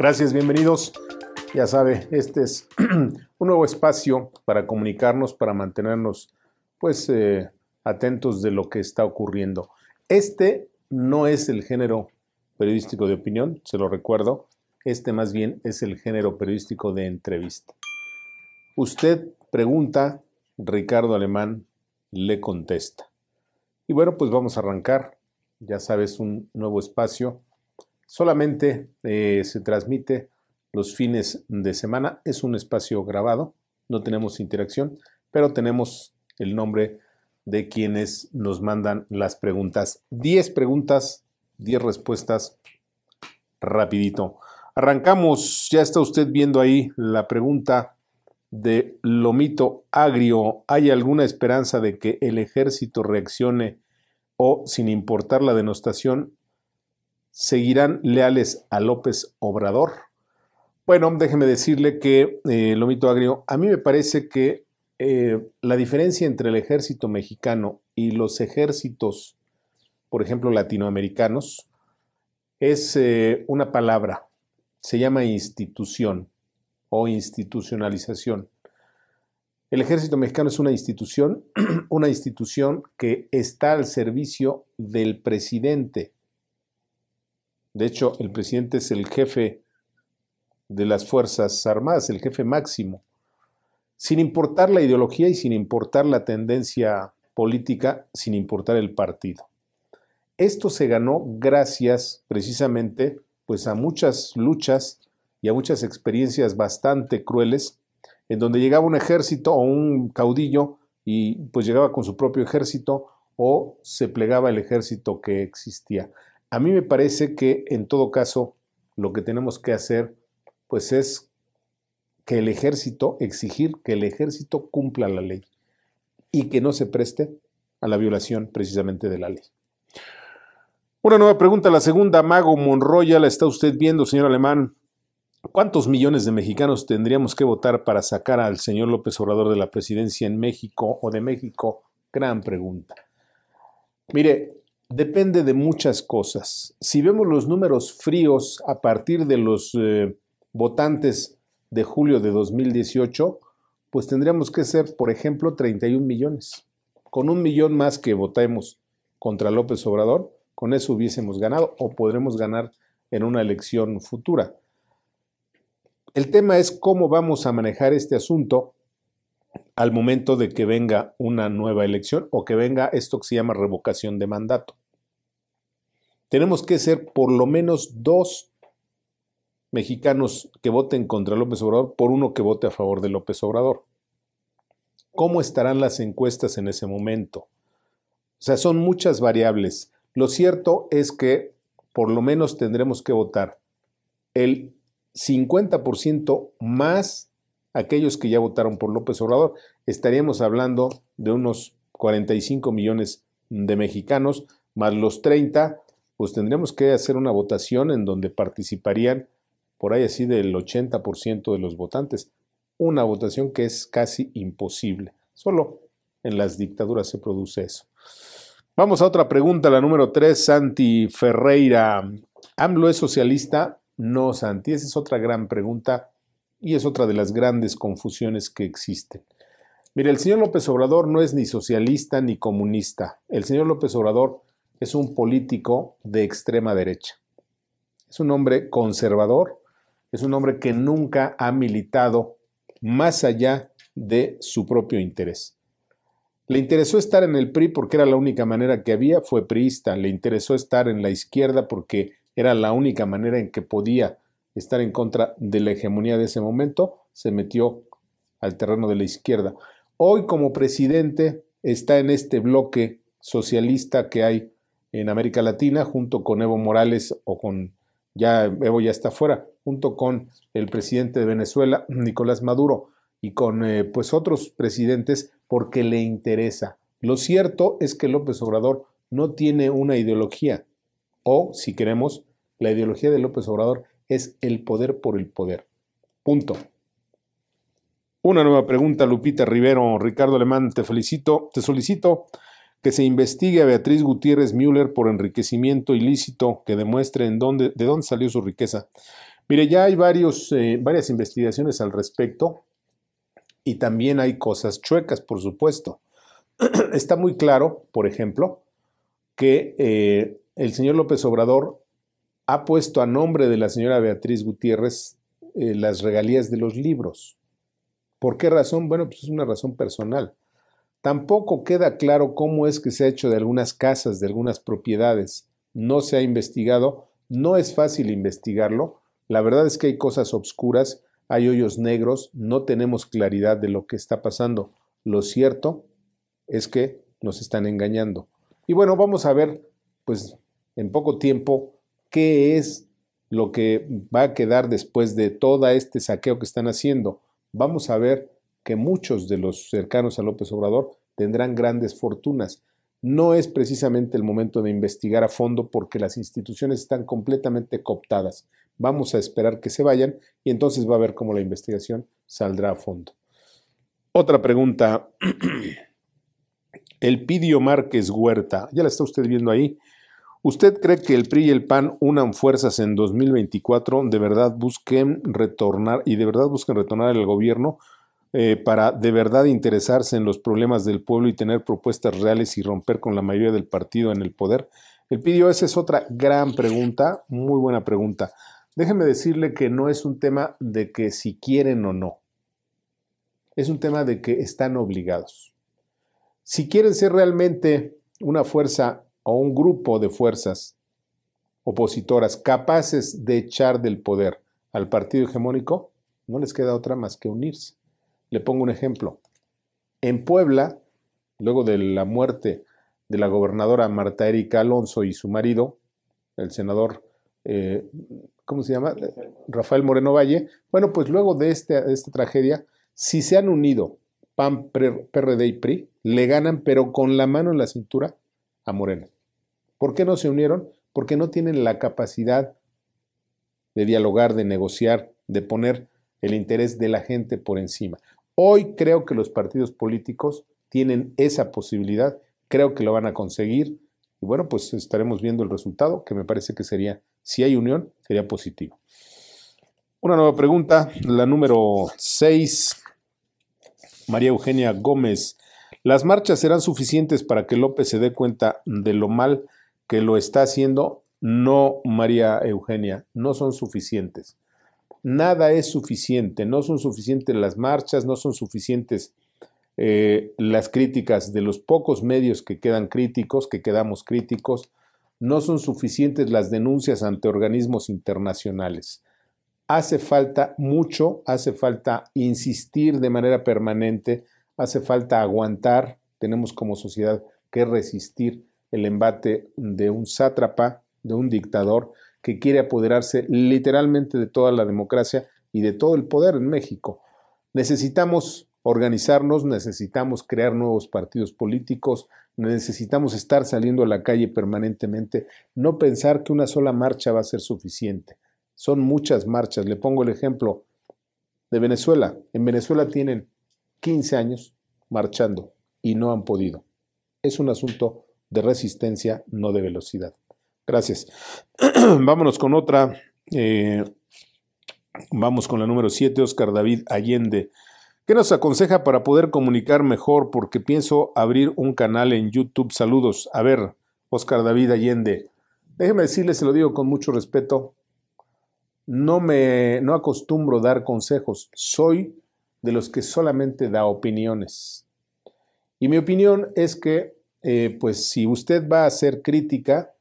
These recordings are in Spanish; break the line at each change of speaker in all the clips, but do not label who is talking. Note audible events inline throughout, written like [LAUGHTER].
Gracias, bienvenidos. Ya sabe, este es [CLEARS THROAT] un nuevo espacio para comunicarnos, para mantenernos pues eh, atentos de lo que está ocurriendo. Este no es el género periodístico de opinión, se lo recuerdo. Este más bien es el género periodístico de entrevista. Usted pregunta, Ricardo Alemán le contesta. Y bueno, pues vamos a arrancar. Ya sabes, un nuevo espacio Solamente eh, se transmite los fines de semana. Es un espacio grabado, no tenemos interacción, pero tenemos el nombre de quienes nos mandan las preguntas. 10 preguntas, 10 respuestas, rapidito. Arrancamos, ya está usted viendo ahí la pregunta de Lomito Agrio. ¿Hay alguna esperanza de que el ejército reaccione o, sin importar la denostación, seguirán leales a López Obrador. Bueno, déjeme decirle que, eh, Lomito Agrio, a mí me parece que eh, la diferencia entre el ejército mexicano y los ejércitos, por ejemplo, latinoamericanos, es eh, una palabra, se llama institución o institucionalización. El ejército mexicano es una institución, [CLEARS THROAT] una institución que está al servicio del presidente, de hecho, el presidente es el jefe de las Fuerzas Armadas, el jefe máximo. Sin importar la ideología y sin importar la tendencia política, sin importar el partido. Esto se ganó gracias precisamente pues a muchas luchas y a muchas experiencias bastante crueles en donde llegaba un ejército o un caudillo y pues llegaba con su propio ejército o se plegaba el ejército que existía. A mí me parece que en todo caso lo que tenemos que hacer pues es que el ejército, exigir que el ejército cumpla la ley y que no se preste a la violación precisamente de la ley. Una nueva pregunta, la segunda, Mago Monroya, la está usted viendo, señor Alemán. ¿Cuántos millones de mexicanos tendríamos que votar para sacar al señor López Obrador de la presidencia en México o de México? Gran pregunta. Mire, depende de muchas cosas. Si vemos los números fríos a partir de los eh, votantes de julio de 2018, pues tendríamos que ser, por ejemplo, 31 millones. Con un millón más que votemos contra López Obrador, con eso hubiésemos ganado o podremos ganar en una elección futura. El tema es cómo vamos a manejar este asunto al momento de que venga una nueva elección o que venga esto que se llama revocación de mandato tenemos que ser por lo menos dos mexicanos que voten contra López Obrador por uno que vote a favor de López Obrador. ¿Cómo estarán las encuestas en ese momento? O sea, son muchas variables. Lo cierto es que por lo menos tendremos que votar el 50% más aquellos que ya votaron por López Obrador. Estaríamos hablando de unos 45 millones de mexicanos, más los 30, pues tendríamos que hacer una votación en donde participarían por ahí así del 80% de los votantes. Una votación que es casi imposible. Solo en las dictaduras se produce eso. Vamos a otra pregunta, la número 3, Santi Ferreira. ¿AMLO es socialista? No, Santi, esa es otra gran pregunta y es otra de las grandes confusiones que existen. Mire, el señor López Obrador no es ni socialista ni comunista. El señor López Obrador es un político de extrema derecha. Es un hombre conservador, es un hombre que nunca ha militado más allá de su propio interés. Le interesó estar en el PRI porque era la única manera que había, fue priista. Le interesó estar en la izquierda porque era la única manera en que podía estar en contra de la hegemonía de ese momento. Se metió al terreno de la izquierda. Hoy como presidente está en este bloque socialista que hay en América Latina, junto con Evo Morales o con, ya Evo ya está fuera, junto con el presidente de Venezuela, [CLEARS THROAT] Nicolás Maduro, y con eh, pues otros presidentes porque le interesa. Lo cierto es que López Obrador no tiene una ideología, o si queremos, la ideología de López Obrador es el poder por el poder. Punto. Una nueva pregunta, Lupita Rivero. Ricardo Alemán, te felicito, te solicito que se investigue a Beatriz Gutiérrez Müller por enriquecimiento ilícito, que demuestre de dónde salió su riqueza. Mire, ya hay varios, eh, varias investigaciones al respecto y también hay cosas chuecas, por supuesto. [CLEARS THROAT] Está muy claro, por ejemplo, que eh, el señor López Obrador ha puesto a nombre de la señora Beatriz Gutiérrez eh, las regalías de los libros. ¿Por qué razón? Bueno, pues es una razón personal. Tampoco queda claro cómo es que se ha hecho de algunas casas, de algunas propiedades. No se ha investigado, no es fácil investigarlo. La verdad es que hay cosas obscuras, hay hoyos negros, no tenemos claridad de lo que está pasando. Lo cierto es que nos están engañando. Y bueno, vamos a ver, pues en poco tiempo, qué es lo que va a quedar después de todo este saqueo que están haciendo. Vamos a ver muchos de los cercanos a López Obrador tendrán grandes fortunas. No es precisamente el momento de investigar a fondo porque las instituciones están completamente cooptadas. Vamos a esperar que se vayan y entonces va a ver cómo la investigación saldrá a fondo. Otra pregunta. [CLEARS THROAT] El Pidio Márquez Huerta, ya la está usted viendo ahí. ¿Usted cree que el PRI y el PAN unan fuerzas en 2024, de verdad busquen retornar y de verdad busquen retornar al gobierno eh, para de verdad interesarse en los problemas del pueblo y tener propuestas reales y romper con la mayoría del partido en el poder? El pidió, esa es otra gran pregunta, muy buena pregunta. Déjeme decirle que no es un tema de que si quieren o no, es un tema de que están obligados. Si quieren ser realmente una fuerza o un grupo de fuerzas opositoras capaces de echar del poder al partido hegemónico, no les queda otra más que unirse. Le pongo un ejemplo. En Puebla, luego de la muerte de la gobernadora Marta Erika Alonso y su marido, el senador, eh, ¿cómo se llama? Rafael Moreno Valle. Bueno, pues luego de, este, de esta tragedia, si se han unido PAN, PRD y PRI, le ganan, pero con la mano en la cintura a Morena. ¿Por qué no se unieron? Porque no tienen la capacidad de dialogar, de negociar, de poner el interés de la gente por encima. Hoy creo que los partidos políticos tienen esa posibilidad, creo que lo van a conseguir y bueno, pues estaremos viendo el resultado que me parece que sería, si hay unión, sería positivo. Una nueva pregunta, la número 6, María Eugenia Gómez. ¿Las marchas serán suficientes para que López se dé cuenta de lo mal que lo está haciendo? No, María Eugenia, no son suficientes nada es suficiente, no son suficientes las marchas, no son suficientes eh, las críticas de los pocos medios que quedan críticos, que quedamos críticos, no son suficientes las denuncias ante organismos internacionales. Hace falta mucho, hace falta insistir de manera permanente, hace falta aguantar, tenemos como sociedad que resistir el embate de un sátrapa, de un dictador, que quiere apoderarse literalmente de toda la democracia y de todo el poder en México. Necesitamos organizarnos, necesitamos crear nuevos partidos políticos, necesitamos estar saliendo a la calle permanentemente, no pensar que una sola marcha va a ser suficiente. Son muchas marchas. Le pongo el ejemplo de Venezuela. En Venezuela tienen 15 años marchando y no han podido. Es un asunto de resistencia, no de velocidad. Gracias. [CLEARS THROAT] Vámonos con otra. Eh, vamos con la número 7, Oscar David Allende. ¿Qué nos aconseja para poder comunicar mejor? Porque pienso abrir un canal en YouTube. Saludos. A ver, Oscar David Allende. Déjeme decirle, se lo digo con mucho respeto. No me no acostumbro dar consejos. Soy de los que solamente da opiniones. Y mi opinión es que, eh, pues, si usted va a hacer crítica,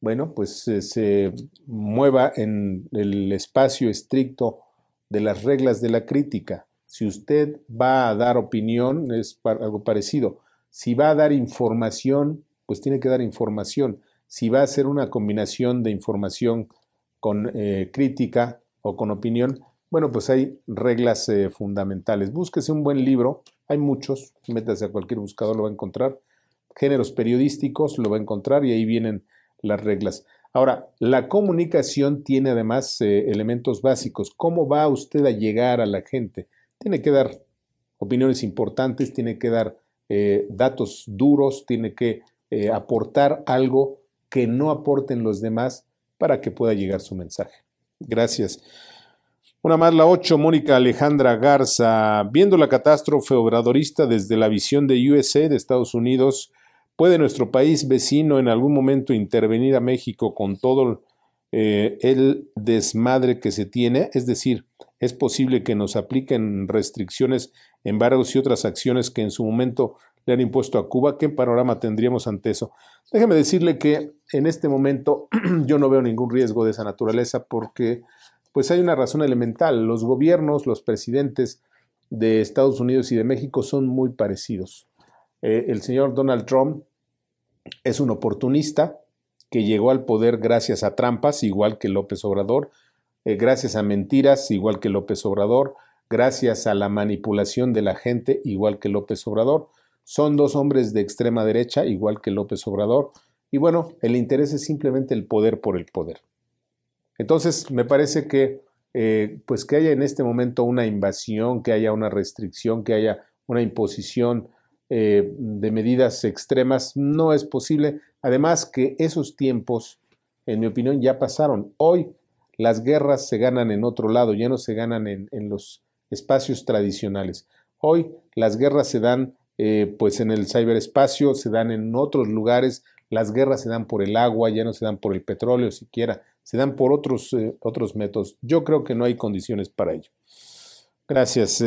bueno, pues eh, se mueva en el espacio estricto de las reglas de la crítica. Si usted va a dar opinión, es algo parecido. Si va a dar información, pues tiene que dar información. Si va a hacer una combinación de información con eh, crítica o con opinión, bueno, pues hay reglas eh, fundamentales. Búsquese un buen libro, hay muchos, métase a cualquier buscador, lo va a encontrar. Géneros periodísticos, lo va a encontrar y ahí vienen las reglas. Ahora, la comunicación tiene además eh, elementos básicos. ¿Cómo va usted a llegar a la gente? Tiene que dar opiniones importantes, tiene que dar eh, datos duros, tiene que eh, aportar algo que no aporten los demás para que pueda llegar su mensaje. Gracias. Una más, la 8, Mónica Alejandra Garza. Viendo la catástrofe obradorista desde la visión de USA, de Estados Unidos, ¿Puede nuestro país vecino en algún momento intervenir a México con todo eh, el desmadre que se tiene? Es decir, ¿es posible que nos apliquen restricciones, embargos y otras acciones que en su momento le han impuesto a Cuba? ¿Qué panorama tendríamos ante eso? Déjeme decirle que en este momento [CLEARS THROAT] yo no veo ningún riesgo de esa naturaleza porque pues hay una razón elemental. Los gobiernos, los presidentes de Estados Unidos y de México son muy parecidos. Eh, el señor Donald Trump es un oportunista que llegó al poder gracias a trampas, igual que López Obrador, eh, gracias a mentiras, igual que López Obrador, gracias a la manipulación de la gente, igual que López Obrador. Son dos hombres de extrema derecha, igual que López Obrador. Y bueno, el interés es simplemente el poder por el poder. Entonces, me parece que, eh, pues que haya en este momento una invasión, que haya una restricción, que haya una imposición eh, de medidas extremas no es posible. Además que esos tiempos, en mi opinión, ya pasaron. Hoy las guerras se ganan en otro lado, ya no se ganan en, los espacios tradicionales. Hoy las guerras se dan eh, pues en el ciberespacio, se dan en otros lugares, las guerras se dan por el agua, ya no se dan por el petróleo siquiera, se dan por otros, eh, otros métodos. Yo creo que no hay condiciones para ello. Gracias.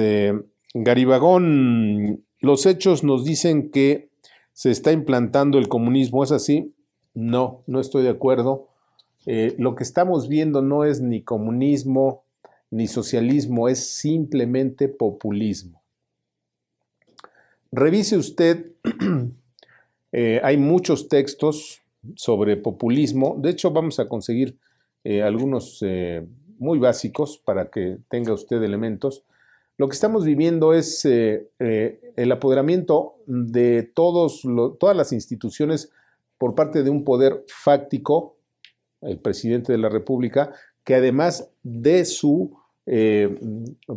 Garibagón los hechos nos dicen que se está implantando el comunismo, ¿es así? No, no estoy de acuerdo. Eh, lo que estamos viendo no es ni comunismo ni socialismo, es simplemente populismo. Revise usted, [CLEARS THROAT] eh, hay muchos textos sobre populismo, de hecho vamos a conseguir eh, algunos muy básicos para que tenga usted elementos. Lo que estamos viviendo es eh, eh, el apoderamiento de todas las instituciones por parte de un poder fáctico, el presidente de la República, que además de su eh,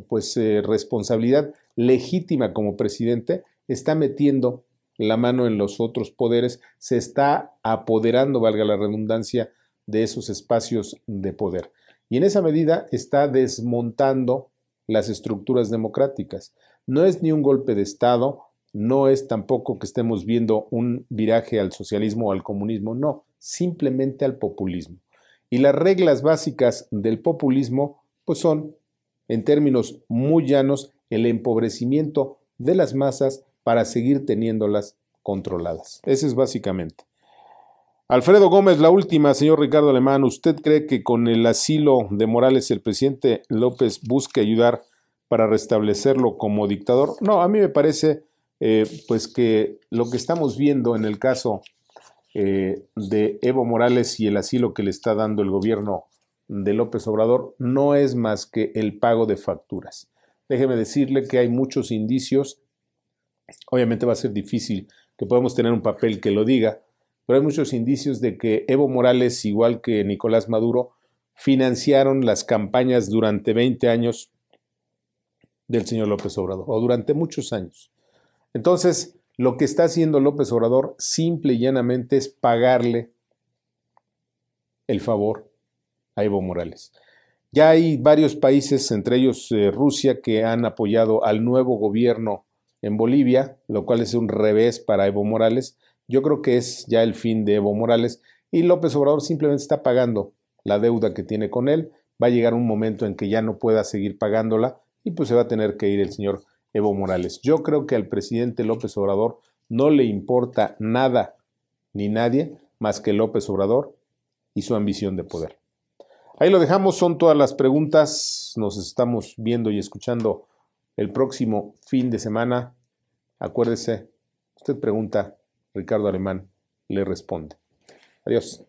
pues, responsabilidad legítima como presidente, está metiendo la mano en los otros poderes, se está apoderando, valga la redundancia, de esos espacios de poder. Y en esa medida está desmontando las estructuras democráticas. No es ni un golpe de Estado, no es tampoco que estemos viendo un viraje al socialismo o al comunismo, no, simplemente al populismo. Y las reglas básicas del populismo pues son, en términos muy llanos, el empobrecimiento de las masas para seguir teniéndolas controladas. Ese es básicamente. Alfredo Gómez, la última, señor Ricardo Alemán, ¿usted cree que con el asilo de Morales el presidente López busque ayudar para restablecerlo como dictador? No, a mí me parece eh, pues que lo que estamos viendo en el caso eh, de Evo Morales y el asilo que le está dando el gobierno de López Obrador no es más que el pago de facturas. Déjeme decirle que hay muchos indicios, obviamente va a ser difícil que podamos tener un papel que lo diga, pero hay muchos indicios de que Evo Morales, igual que Nicolás Maduro, financiaron las campañas durante 20 años del señor López Obrador, o durante muchos años. Entonces, lo que está haciendo López Obrador simple y llanamente es pagarle el favor a Evo Morales. Ya hay varios países, entre ellos eh, Rusia, que han apoyado al nuevo gobierno en Bolivia, lo cual es un revés para Evo Morales, yo creo que es ya el fin de Evo Morales y López Obrador simplemente está pagando la deuda que tiene con él. Va a llegar un momento en que ya no pueda seguir pagándola y pues se va a tener que ir el señor Evo Morales. Yo creo que al presidente López Obrador no le importa nada ni nadie más que López Obrador y su ambición de poder. Ahí lo dejamos, son todas las preguntas. Nos estamos viendo y escuchando el próximo fin de semana. Acuérdese, usted pregunta, Ricardo Alemán le responde. Adiós.